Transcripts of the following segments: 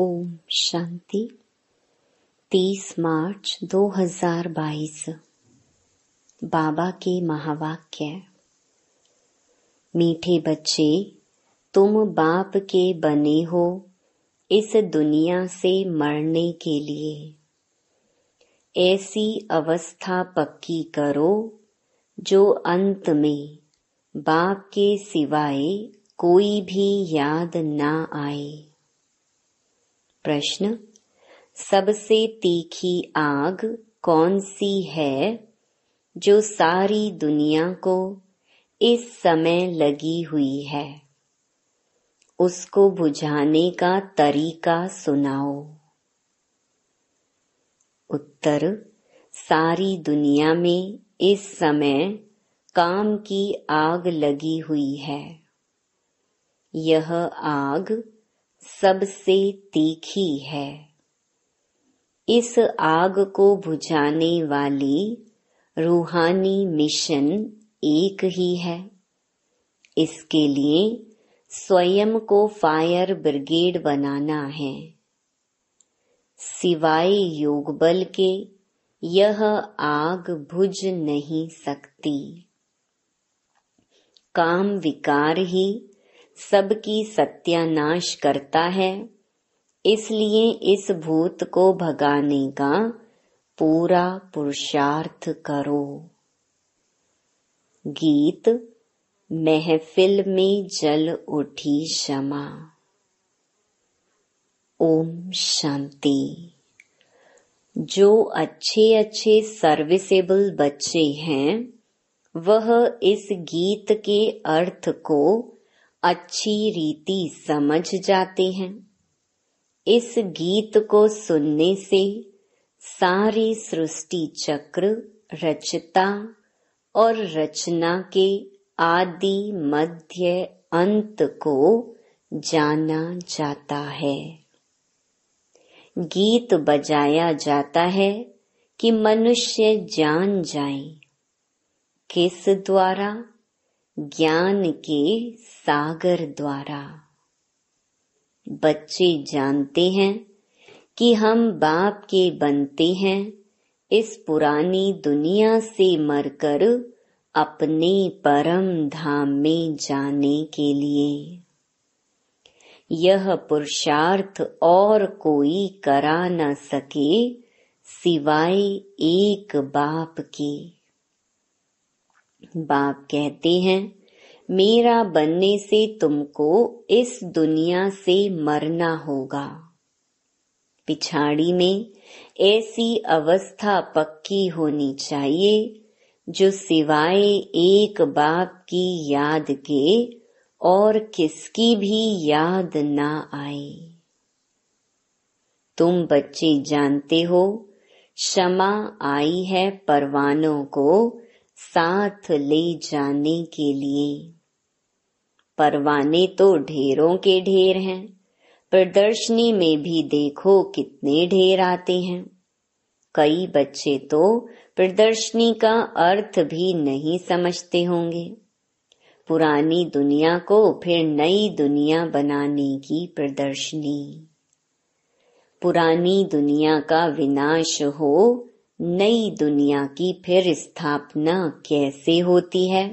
ओम शांति 30 मार्च 2022 बाबा के महावाक्य मीठे बच्चे तुम बाप के बने हो इस दुनिया से मरने के लिए ऐसी अवस्था पक्की करो जो अंत में बाप के सिवाय कोई भी याद ना आए प्रश्न सबसे तीखी आग कौन सी है जो सारी दुनिया को इस समय लगी हुई है उसको बुझाने का तरीका सुनाओ उत्तर सारी दुनिया में इस समय काम की आग लगी हुई है यह आग सबसे तीखी है इस आग को बुझाने वाली रूहानी मिशन एक ही है इसके लिए स्वयं को फायर ब्रिगेड बनाना है सिवाय योग बल के यह आग बुझ नहीं सकती काम विकार ही सबकी सत्यानाश करता है इसलिए इस भूत को भगाने का पूरा पुरुषार्थ करो गीत महफिल में जल उठी क्षमा ओम शांति जो अच्छे अच्छे सर्विसेबल बच्चे हैं वह इस गीत के अर्थ को अच्छी रीति समझ जाते हैं इस गीत को सुनने से सारे सृष्टि चक्र रचता और रचना के आदि मध्य अंत को जाना जाता है गीत बजाया जाता है कि मनुष्य जान जाए किस द्वारा ज्ञान के सागर द्वारा बच्चे जानते हैं कि हम बाप के बनते हैं इस पुरानी दुनिया से मरकर अपने परम धाम में जाने के लिए यह पुरुषार्थ और कोई करा न सके सिवाय एक बाप के बाप कहते हैं मेरा बनने से तुमको इस दुनिया से मरना होगा पिछाड़ी में ऐसी अवस्था पक्की होनी चाहिए जो सिवाय एक बाप की याद के और किसकी भी याद ना आए तुम बच्चे जानते हो क्षमा आई है परवानों को साथ ले जाने के लिए परवाने तो ढेरों के ढेर हैं प्रदर्शनी में भी देखो कितने ढेर आते हैं कई बच्चे तो प्रदर्शनी का अर्थ भी नहीं समझते होंगे पुरानी दुनिया को फिर नई दुनिया बनाने की प्रदर्शनी पुरानी दुनिया का विनाश हो नई दुनिया की फिर स्थापना कैसे होती है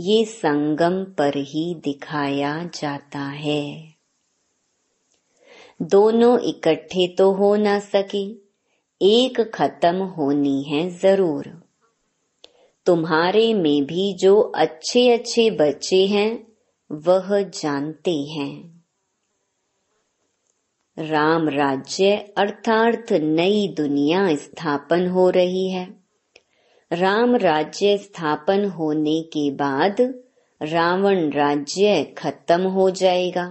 ये संगम पर ही दिखाया जाता है दोनों इकट्ठे तो हो ना सके एक खत्म होनी है जरूर तुम्हारे में भी जो अच्छे अच्छे बच्चे हैं वह जानते हैं राम राज्य अर्थार्थ नई दुनिया स्थापन हो रही है राम राज्य स्थापन होने के बाद रावण राज्य खत्म हो जाएगा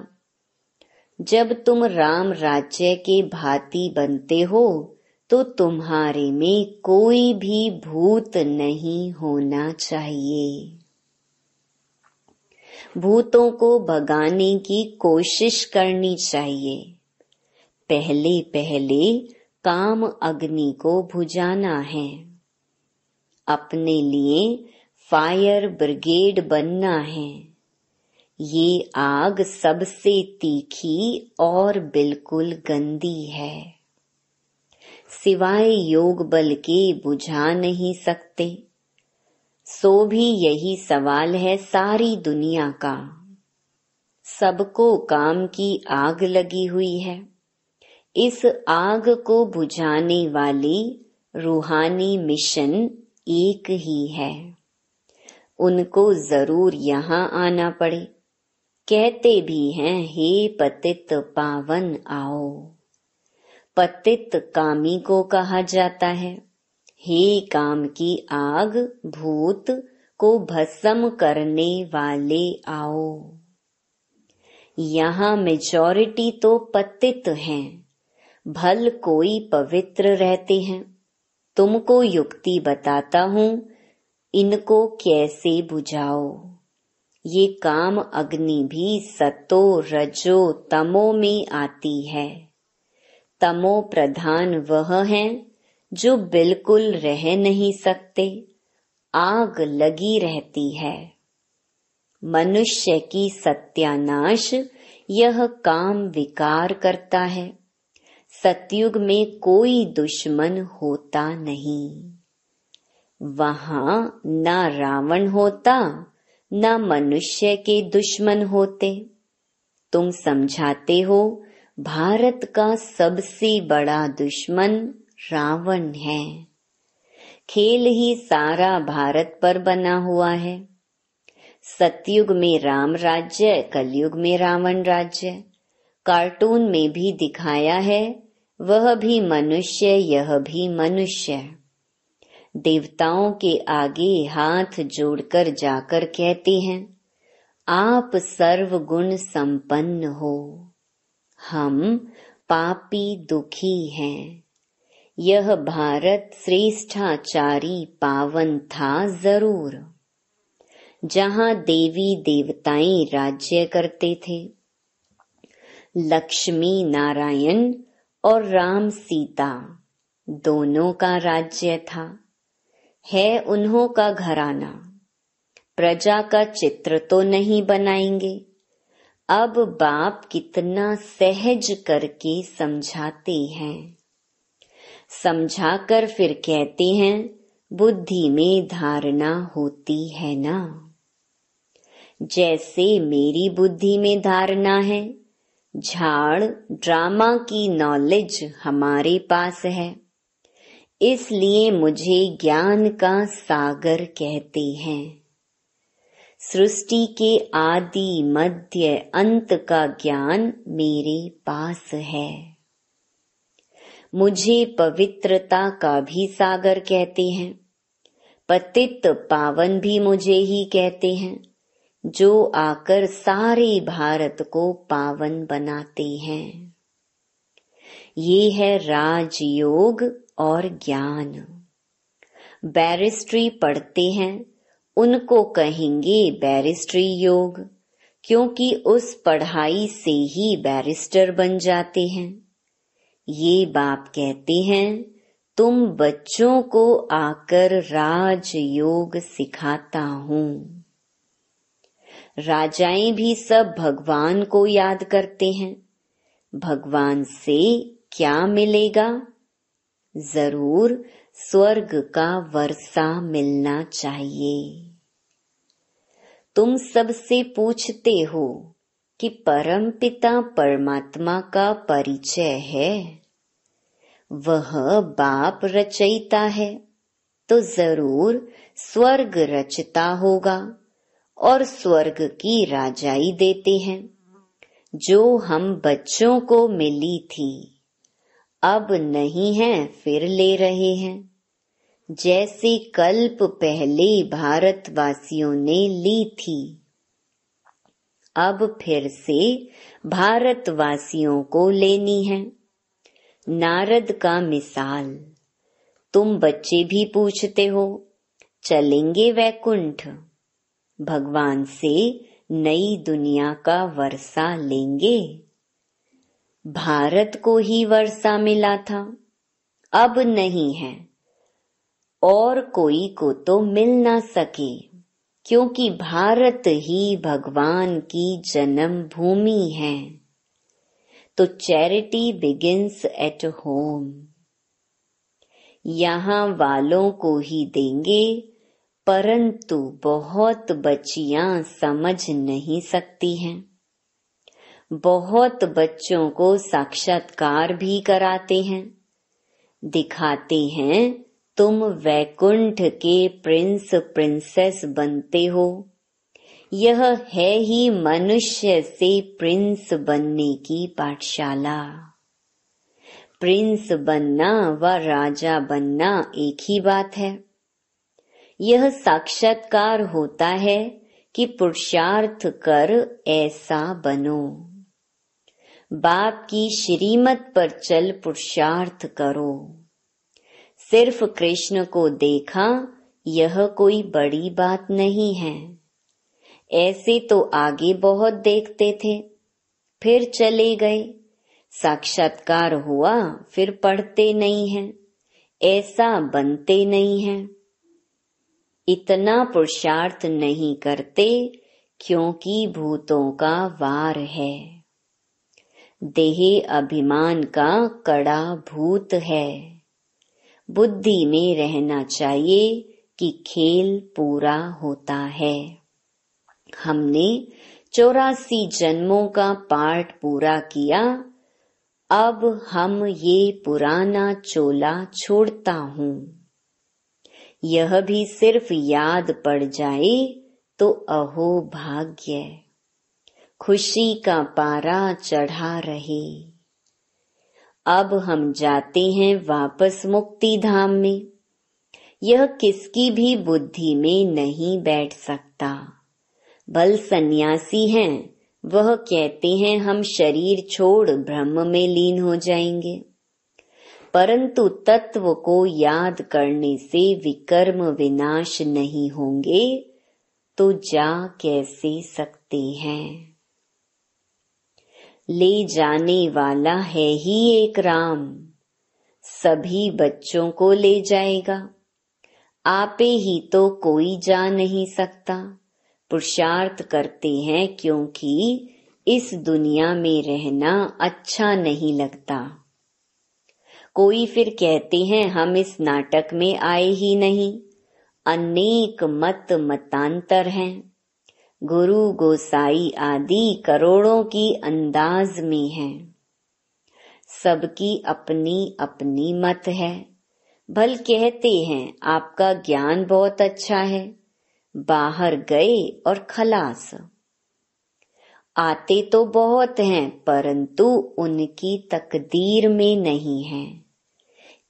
जब तुम राम राज्य के भांति बनते हो तो तुम्हारे में कोई भी भूत नहीं होना चाहिए भूतों को भगाने की कोशिश करनी चाहिए पहले पहले काम अग्नि को बुझाना है अपने लिए फायर ब्रिगेड बनना है ये आग सबसे तीखी और बिल्कुल गंदी है सिवाय योग बल के बुझा नहीं सकते सो भी यही सवाल है सारी दुनिया का सबको काम की आग लगी हुई है इस आग को बुझाने वाली रूहानी मिशन एक ही है उनको जरूर यहाँ आना पड़े कहते भी हैं हे पतित पावन आओ पतित कामी को कहा जाता है हे काम की आग भूत को भस्म करने वाले आओ यहाँ मेजॉरिटी तो पतित हैं भल कोई पवित्र रहते हैं तुमको युक्ति बताता हूँ इनको कैसे बुझाओ ये काम अग्नि भी सतो रजो तमो में आती है तमो प्रधान वह है जो बिल्कुल रह नहीं सकते आग लगी रहती है मनुष्य की सत्यानाश यह काम विकार करता है सतयुग में कोई दुश्मन होता नहीं वहां ना रावण होता ना मनुष्य के दुश्मन होते तुम समझाते हो भारत का सबसे बड़ा दुश्मन रावण है खेल ही सारा भारत पर बना हुआ है सतयुग में राम राज्य कलयुग में रावण राज्य कार्टून में भी दिखाया है वह भी मनुष्य यह भी मनुष्य देवताओं के आगे हाथ जोड़कर जाकर कहते हैं आप सर्व गुण संपन्न हो हम पापी दुखी हैं यह भारत श्रेष्ठाचारी पावन था जरूर जहाँ देवी देवताएं राज्य करते थे लक्ष्मी नारायण और राम सीता दोनों का राज्य था है उन्हों का घराना प्रजा का चित्र तो नहीं बनाएंगे अब बाप कितना सहज करके समझाते हैं समझाकर फिर कहते हैं बुद्धि में धारणा होती है ना जैसे मेरी बुद्धि में धारणा है झाड़ ड्रामा की नॉलेज हमारे पास है इसलिए मुझे ज्ञान का सागर कहते हैं सृष्टि के आदि मध्य अंत का ज्ञान मेरे पास है मुझे पवित्रता का भी सागर कहते हैं पतित पावन भी मुझे ही कहते हैं जो आकर सारे भारत को पावन बनाते हैं ये है राजयोग और ज्ञान बैरिस्ट्री पढ़ते हैं उनको कहेंगे बैरिस्ट्री योग क्योंकि उस पढ़ाई से ही बैरिस्टर बन जाते हैं ये बाप कहते हैं तुम बच्चों को आकर राजयोग सिखाता हूँ राजाएं भी सब भगवान को याद करते हैं भगवान से क्या मिलेगा जरूर स्वर्ग का वर्षा मिलना चाहिए तुम सबसे पूछते हो कि परमपिता परमात्मा का परिचय है वह बाप रचयिता है तो जरूर स्वर्ग रचता होगा और स्वर्ग की राजाई देते हैं जो हम बच्चों को मिली थी अब नहीं है फिर ले रहे हैं जैसे कल्प पहले भारतवासियों ने ली थी अब फिर से भारतवासियों को लेनी है नारद का मिसाल तुम बच्चे भी पूछते हो चलेंगे वैकुंठ भगवान से नई दुनिया का वर्षा लेंगे भारत को ही वर्षा मिला था अब नहीं है और कोई को तो मिल ना सके क्योंकि भारत ही भगवान की जन्म भूमि है तो चैरिटी बिगिंस एट होम यहाँ वालों को ही देंगे परंतु बहुत बच्चियां समझ नहीं सकती हैं बहुत बच्चों को साक्षात्कार भी कराते हैं दिखाते हैं तुम वैकुंठ के प्रिंस प्रिंसेस बनते हो यह है ही मनुष्य से प्रिंस बनने की पाठशाला प्रिंस बनना व राजा बनना एक ही बात है यह साक्षात्कार होता है कि पुरुषार्थ कर ऐसा बनो बाप की श्रीमत पर चल पुरुषार्थ करो सिर्फ कृष्ण को देखा यह कोई बड़ी बात नहीं है ऐसे तो आगे बहुत देखते थे फिर चले गए साक्षात्कार हुआ फिर पढ़ते नहीं है ऐसा बनते नहीं है इतना पुरुषार्थ नहीं करते क्योंकि भूतों का वार है देह अभिमान का कड़ा भूत है बुद्धि में रहना चाहिए कि खेल पूरा होता है हमने चौरासी जन्मों का पाठ पूरा किया अब हम ये पुराना चोला छोड़ता हूँ यह भी सिर्फ याद पड़ जाए तो अहो भाग्य खुशी का पारा चढ़ा रहे अब हम जाते हैं वापस मुक्ति धाम में यह किसकी भी बुद्धि में नहीं बैठ सकता बल सन्यासी हैं वह कहते हैं हम शरीर छोड़ ब्रह्म में लीन हो जाएंगे परंतु तत्व को याद करने से विकर्म विनाश नहीं होंगे तो जा कैसे सकते हैं ले जाने वाला है ही एक राम सभी बच्चों को ले जाएगा आपे ही तो कोई जा नहीं सकता पुरुषार्थ करते हैं क्योंकि इस दुनिया में रहना अच्छा नहीं लगता कोई फिर कहते हैं हम इस नाटक में आए ही नहीं अनेक मत मतांतर हैं गुरु गोसाई आदि करोड़ों की अंदाज में हैं सबकी अपनी अपनी मत है भल कहते हैं आपका ज्ञान बहुत अच्छा है बाहर गए और खलास आते तो बहुत हैं परंतु उनकी तकदीर में नहीं है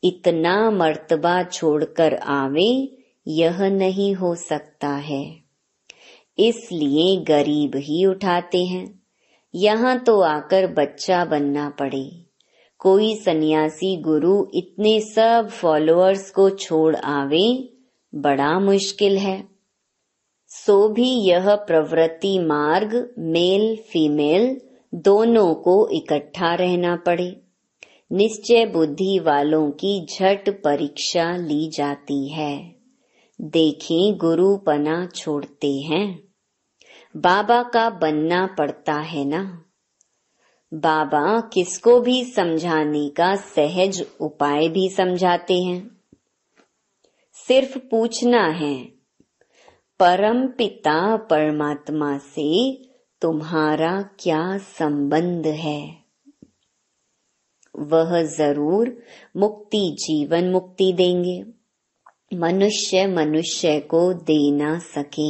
इतना मर्तबा छोड़कर आवे यह नहीं हो सकता है इसलिए गरीब ही उठाते हैं यहाँ तो आकर बच्चा बनना पड़े कोई सन्यासी गुरु इतने सब फॉलोअर्स को छोड़ आवे बड़ा मुश्किल है सो भी यह प्रवृत्ति मार्ग मेल फीमेल दोनों को इकट्ठा रहना पड़े निश्चय बुद्धि वालों की झट परीक्षा ली जाती है देखें गुरु पना छोड़ते हैं बाबा का बनना पड़ता है ना बाबा किसको भी समझाने का सहज उपाय भी समझाते हैं सिर्फ पूछना है परम पिता परमात्मा से तुम्हारा क्या संबंध है वह जरूर मुक्ति जीवन मुक्ति देंगे मनुष्य मनुष्य को दे ना सके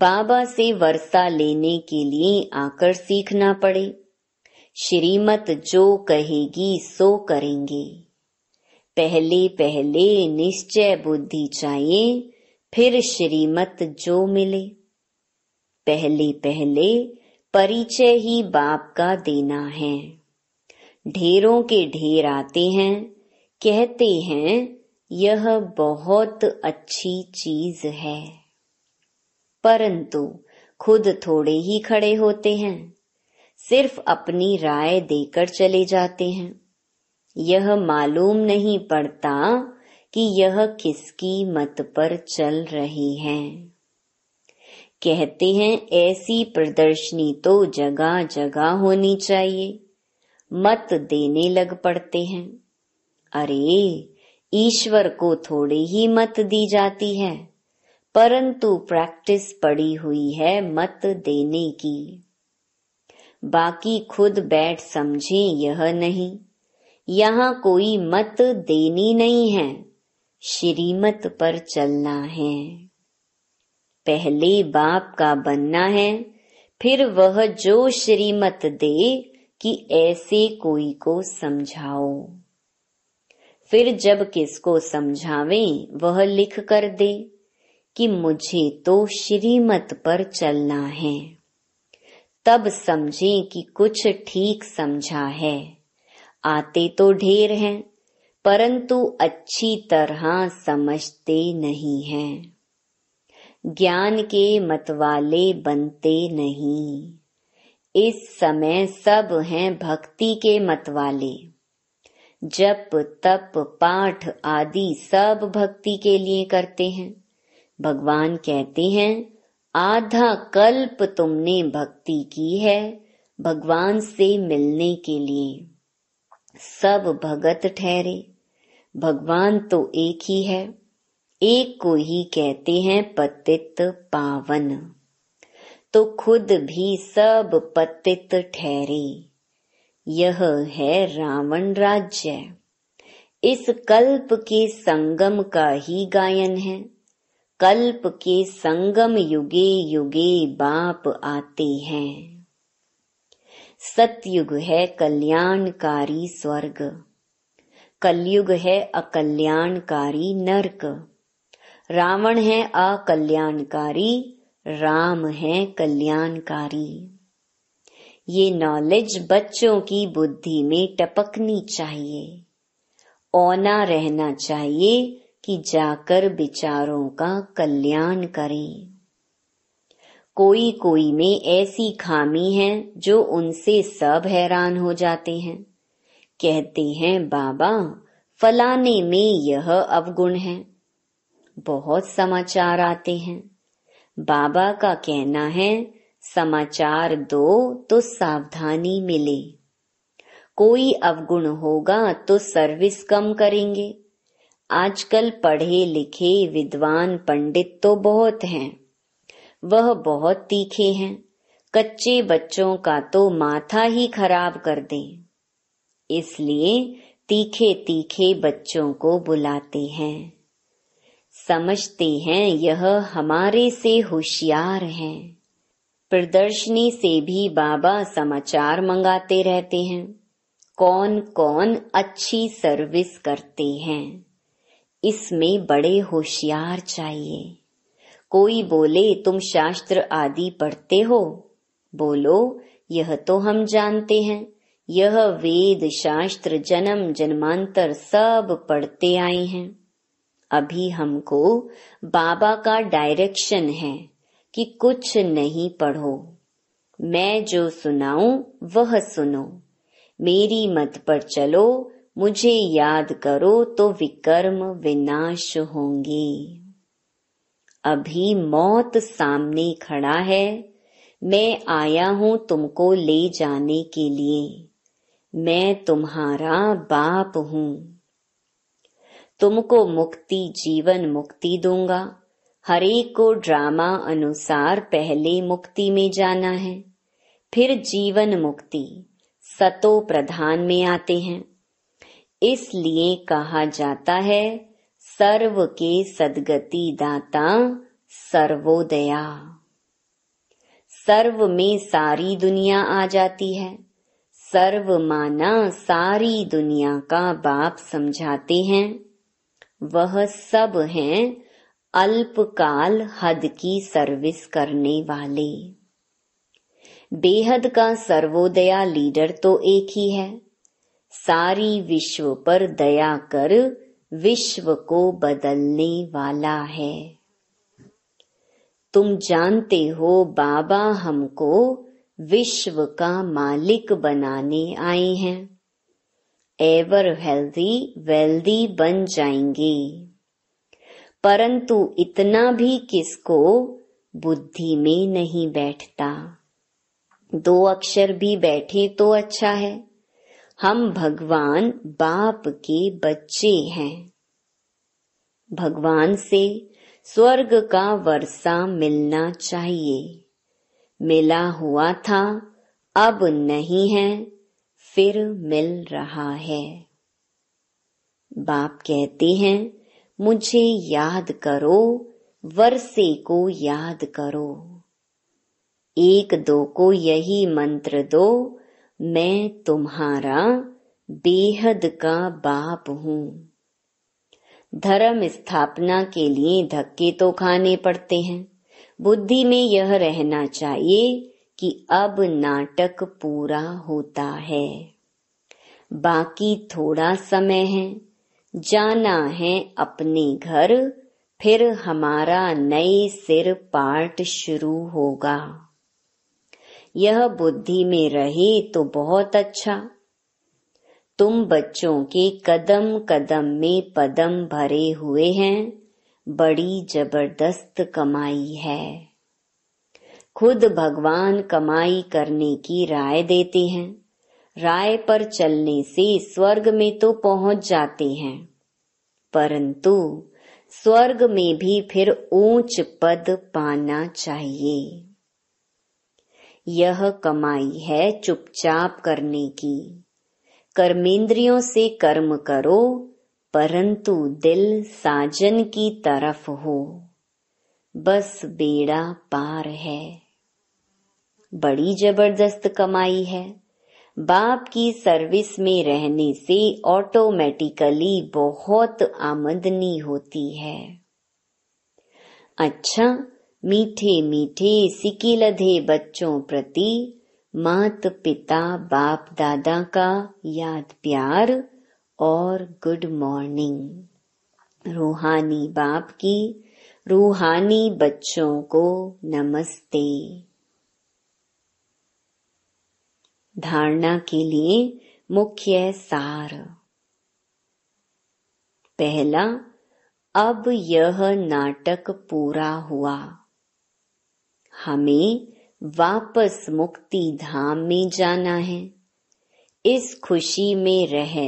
बाबा से वर्षा लेने के लिए आकर सीखना पड़े श्रीमत जो कहेगी सो करेंगे पहले पहले निश्चय बुद्धि चाहिए फिर श्रीमत जो मिले पहले पहले परिचय ही बाप का देना है ढेरों के ढेर आते हैं कहते हैं यह बहुत अच्छी चीज है परंतु खुद थोड़े ही खड़े होते हैं सिर्फ अपनी राय देकर चले जाते हैं यह मालूम नहीं पड़ता कि यह किसकी मत पर चल रही है कहते हैं ऐसी प्रदर्शनी तो जगह जगह होनी चाहिए मत देने लग पड़ते हैं अरे ईश्वर को थोड़ी ही मत दी जाती है परंतु प्रैक्टिस पड़ी हुई है मत देने की बाकी खुद बैठ समझे यह नहीं यहाँ कोई मत देनी नहीं है श्रीमत पर चलना है पहले बाप का बनना है फिर वह जो श्रीमत दे कि ऐसे कोई को समझाओ फिर जब किसको समझावे वह लिख कर दे कि मुझे तो श्रीमत पर चलना है तब समझे कि कुछ ठीक समझा है आते तो ढेर हैं परंतु अच्छी तरह समझते नहीं हैं ज्ञान के मतवाले बनते नहीं इस समय सब हैं भक्ति के मतवाले जप तप पाठ आदि सब भक्ति के लिए करते हैं भगवान कहते हैं आधा कल्प तुमने भक्ति की है भगवान से मिलने के लिए सब भगत ठहरे भगवान तो एक ही है एक को ही कहते हैं पतित पावन तो खुद भी सब पतित ठहरे यह है रावण राज्य इस कल्प के संगम का ही गायन है कल्प के संगम युगे युगे बाप आते हैं सतयुग है कल्याणकारी स्वर्ग कलयुग है अकल्याणकारी नरक रावण है अकल्याणकारी राम है कल्याणकारी ये नॉलेज बच्चों की बुद्धि में टपकनी चाहिए ओना रहना चाहिए कि जाकर विचारों का कल्याण करें कोई कोई में ऐसी खामी है जो उनसे सब हैरान हो जाते हैं कहते हैं बाबा फलाने में यह अवगुण है बहुत समाचार आते हैं बाबा का कहना है समाचार दो तो सावधानी मिले कोई अवगुण होगा तो सर्विस कम करेंगे आजकल पढ़े लिखे विद्वान पंडित तो बहुत हैं वह बहुत तीखे हैं कच्चे बच्चों का तो माथा ही खराब कर दे इसलिए तीखे तीखे बच्चों को बुलाते हैं समझते हैं यह हमारे से होशियार हैं। प्रदर्शनी से भी बाबा समाचार मंगाते रहते हैं कौन कौन अच्छी सर्विस करते हैं इसमें बड़े होशियार चाहिए कोई बोले तुम शास्त्र आदि पढ़ते हो बोलो यह तो हम जानते हैं यह वेद शास्त्र जन्म जन्मांतर सब पढ़ते आए हैं अभी हमको बाबा का डायरेक्शन है कि कुछ नहीं पढ़ो मैं जो सुनाऊं वह सुनो मेरी मत पर चलो मुझे याद करो तो विकर्म विनाश होंगे अभी मौत सामने खड़ा है मैं आया हूं तुमको ले जाने के लिए मैं तुम्हारा बाप हूं तुमको मुक्ति जीवन मुक्ति दूंगा हरेक को ड्रामा अनुसार पहले मुक्ति में जाना है फिर जीवन मुक्ति सतो प्रधान में आते हैं इसलिए कहा जाता है सर्व के सदगति दाता सर्वोदया सर्व में सारी दुनिया आ जाती है सर्व माना सारी दुनिया का बाप समझाते हैं वह सब हैं अल्पकाल हद की सर्विस करने वाले बेहद का सर्वोदया लीडर तो एक ही है सारी विश्व पर दया कर विश्व को बदलने वाला है तुम जानते हो बाबा हमको विश्व का मालिक बनाने आए हैं एवर हेल्दी वेल्दी बन जाएंगे परंतु इतना भी किसको बुद्धि में नहीं बैठता दो अक्षर भी बैठे तो अच्छा है हम भगवान बाप के बच्चे हैं भगवान से स्वर्ग का वर्षा मिलना चाहिए मिला हुआ था अब नहीं है फिर मिल रहा है बाप कहते हैं मुझे याद करो वर्षे को याद करो एक दो को यही मंत्र दो मैं तुम्हारा बेहद का बाप हूँ धर्म स्थापना के लिए धक्के तो खाने पड़ते हैं बुद्धि में यह रहना चाहिए कि अब नाटक पूरा होता है बाकी थोड़ा समय है जाना है अपने घर फिर हमारा नए सिर पार्ट शुरू होगा यह बुद्धि में रहे तो बहुत अच्छा तुम बच्चों के कदम कदम में पदम भरे हुए हैं बड़ी जबरदस्त कमाई है खुद भगवान कमाई करने की राय देते हैं राय पर चलने से स्वर्ग में तो पहुंच जाते हैं परंतु स्वर्ग में भी फिर ऊंच पद पाना चाहिए यह कमाई है चुपचाप करने की कर्मेंद्रियों से कर्म करो परंतु दिल साजन की तरफ हो बस बेड़ा पार है बड़ी जबरदस्त कमाई है बाप की सर्विस में रहने से ऑटोमेटिकली बहुत आमदनी होती है अच्छा मीठे मीठे सिकिलधे बच्चों प्रति मात पिता बाप दादा का याद प्यार और गुड मॉर्निंग रूहानी बाप की रूहानी बच्चों को नमस्ते धारणा के लिए मुख्य सार पहला अब यह नाटक पूरा हुआ हमें वापस मुक्ति धाम में जाना है इस खुशी में रह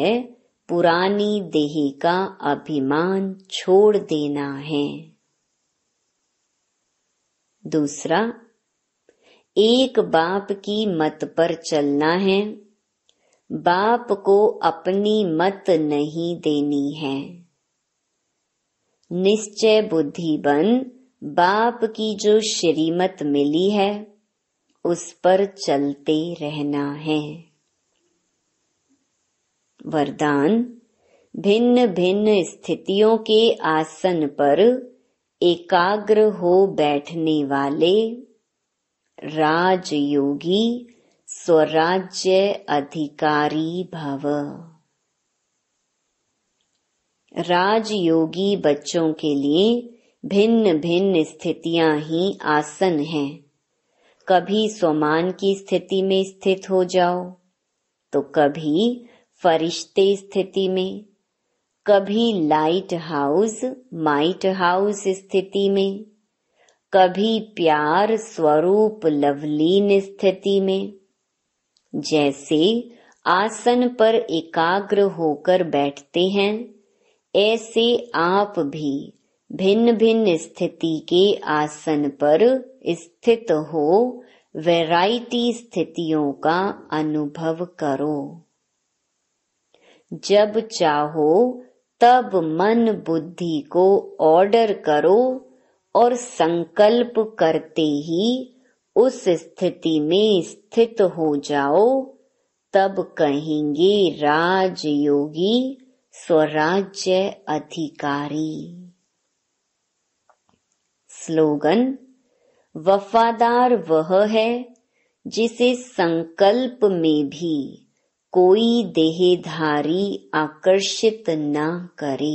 पुरानी देही का अभिमान छोड़ देना है दूसरा एक बाप की मत पर चलना है बाप को अपनी मत नहीं देनी है निश्चय बुद्धि बन बाप की जो श्रीमत मिली है उस पर चलते रहना है वरदान भिन्न भिन्न स्थितियों के आसन पर एकाग्र हो बैठने वाले राजयोगी स्वराज्य अधिकारी भव राजयोगी बच्चों के लिए भिन्न भिन्न स्थितियां ही आसन हैं। कभी स्वमान की स्थिति में स्थित हो जाओ तो कभी फरिश्ते स्थिति में कभी लाइट हाउस माइट हाउस स्थिति में कभी प्यार स्वरूप लवलीन स्थिति में जैसे आसन पर एकाग्र होकर बैठते हैं ऐसे आप भी भिन्न भिन्न स्थिति के आसन पर स्थित हो वैरायटी स्थितियों का अनुभव करो जब चाहो तब मन बुद्धि को ऑर्डर करो और संकल्प करते ही उस स्थिति में स्थित हो जाओ तब कहेंगे राजयोगी स्वराज्य अधिकारी स्लोगन वफादार वह है जिसे संकल्प में भी कोई देहधारी आकर्षित ना करे